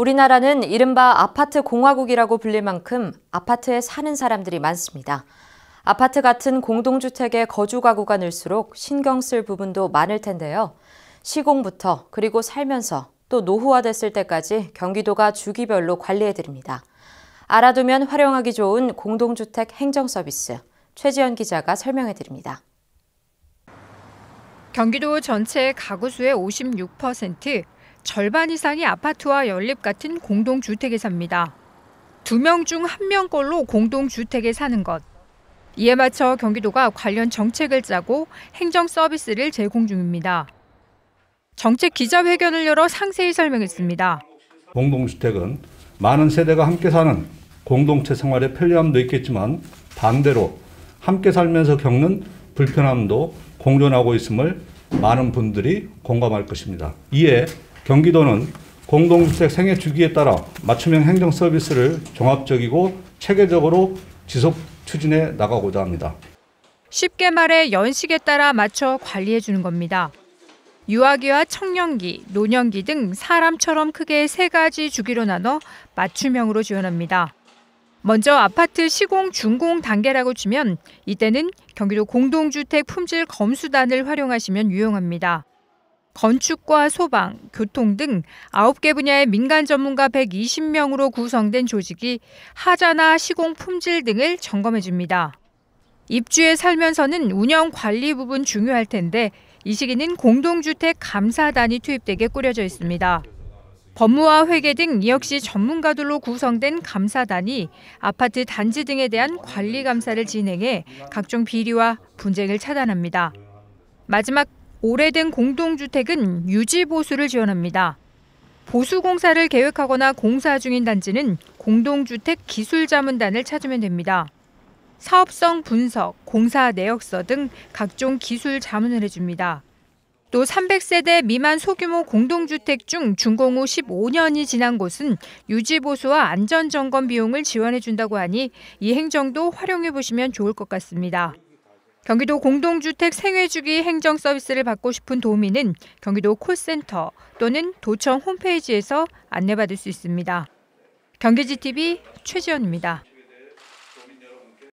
우리나라는 이른바 아파트 공화국이라고 불릴 만큼 아파트에 사는 사람들이 많습니다. 아파트 같은 공동주택의 거주 가구가 늘수록 신경 쓸 부분도 많을 텐데요. 시공부터 그리고 살면서 또 노후화됐을 때까지 경기도가 주기별로 관리해드립니다. 알아두면 활용하기 좋은 공동주택 행정 서비스 최지연 기자가 설명해드립니다. 경기도 전체 가구 수의 56%, 절반 이상이 아파트와 연립 같은 공동주택에 삽니다. 두 명 중 한 명꼴로 공동주택에 사는 것. 이에 맞춰 경기도가 관련 정책을 짜고 행정 서비스를 제공 중입니다. 정책 기자회견을 열어 상세히 설명했습니다. 공동주택은 많은 세대가 함께 사는 공동체 생활의 편리함도 있겠지만 반대로 함께 살면서 겪는 불편함도 공존하고 있음을 많은 분들이 공감할 것입니다. 이에 경기도는 공동주택 생애 주기에 따라 맞춤형 행정 서비스를 종합적이고 체계적으로 지속 추진해 나가고자 합니다. 쉽게 말해 연식에 따라 맞춰 관리해 주는 겁니다. 유아기와 청년기, 노년기 등 사람처럼 크게 세 가지 주기로 나눠 맞춤형으로 지원합니다. 먼저 아파트 시공 준공 단계라고 치면 이때는 경기도 공동주택 품질 검수단을 활용하시면 유용합니다. 건축과 소방, 교통 등 9개 분야의 민간 전문가 120명으로 구성된 조직이 하자나 시공 품질 등을 점검해 줍니다. 입주에 살면서는 운영 관리 부분 중요할 텐데 이 시기는 공동주택 감사단이 투입되게 꾸려져 있습니다. 법무와 회계 등 역시 전문가들로 구성된 감사단이 아파트 단지 등에 대한 관리 감사를 진행해 각종 비리와 분쟁을 차단합니다. 마지막 오래된 공동주택은 유지보수를 지원합니다. 보수공사를 계획하거나 공사 중인 단지는 공동주택 기술자문단을 찾으면 됩니다. 사업성 분석, 공사 내역서 등 각종 기술 자문을 해줍니다. 또 300세대 미만 소규모 공동주택 중 준공 후 15년이 지난 곳은 유지보수와 안전점검 비용을 지원해준다고 하니 이 행정도 활용해 보시면 좋을 것 같습니다. 경기도 공동주택 생애주기 행정 서비스를 받고 싶은 도민은 경기도 콜센터 또는 도청 홈페이지에서 안내받을 수 있습니다. 경기지TV 최지연입니다.